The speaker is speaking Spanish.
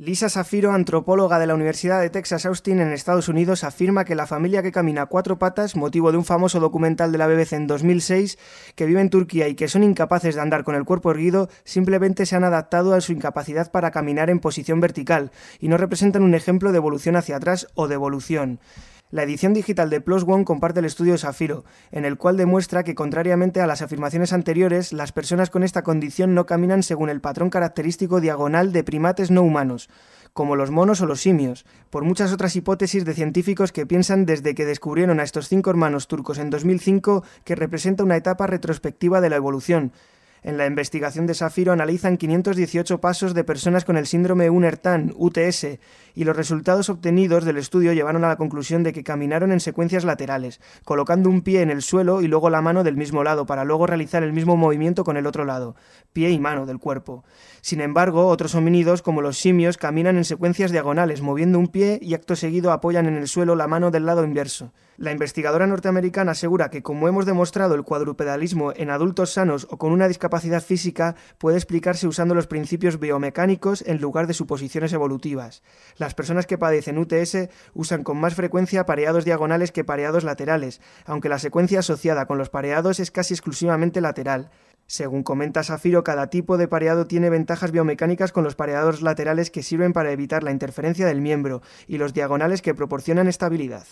Lisa Safiro, antropóloga de la Universidad de Texas Austin en Estados Unidos, afirma que la familia que camina a cuatro patas, motivo de un famoso documental de la BBC en 2006, que vive en Turquía y que son incapaces de andar con el cuerpo erguido, simplemente se han adaptado a su incapacidad para caminar en posición vertical y no representan un ejemplo de evolución hacia atrás o de evolución. La edición digital de Plus One comparte el estudio de Zafiro, en el cual demuestra que, contrariamente a las afirmaciones anteriores, las personas con esta condición no caminan según el patrón característico diagonal de primates no humanos, como los monos o los simios, por muchas otras hipótesis de científicos que piensan desde que descubrieron a estos cinco hermanos turcos en 2005 que representa una etapa retrospectiva de la evolución, en la investigación de Zafiro analizan 518 pasos de personas con el síndrome Unertan, UTS, y los resultados obtenidos del estudio llevaron a la conclusión de que caminaron en secuencias laterales, colocando un pie en el suelo y luego la mano del mismo lado para luego realizar el mismo movimiento con el otro lado, pie y mano del cuerpo. Sin embargo, otros homínidos, como los simios, caminan en secuencias diagonales, moviendo un pie y acto seguido apoyan en el suelo la mano del lado inverso. La investigadora norteamericana asegura que, como hemos demostrado, el cuadrupedalismo en adultos sanos o con una discapacidad capacidad física puede explicarse usando los principios biomecánicos en lugar de suposiciones evolutivas. Las personas que padecen UTS usan con más frecuencia pareados diagonales que pareados laterales, aunque la secuencia asociada con los pareados es casi exclusivamente lateral. Según comenta Safiro, cada tipo de pareado tiene ventajas biomecánicas con los pareados laterales que sirven para evitar la interferencia del miembro y los diagonales que proporcionan estabilidad.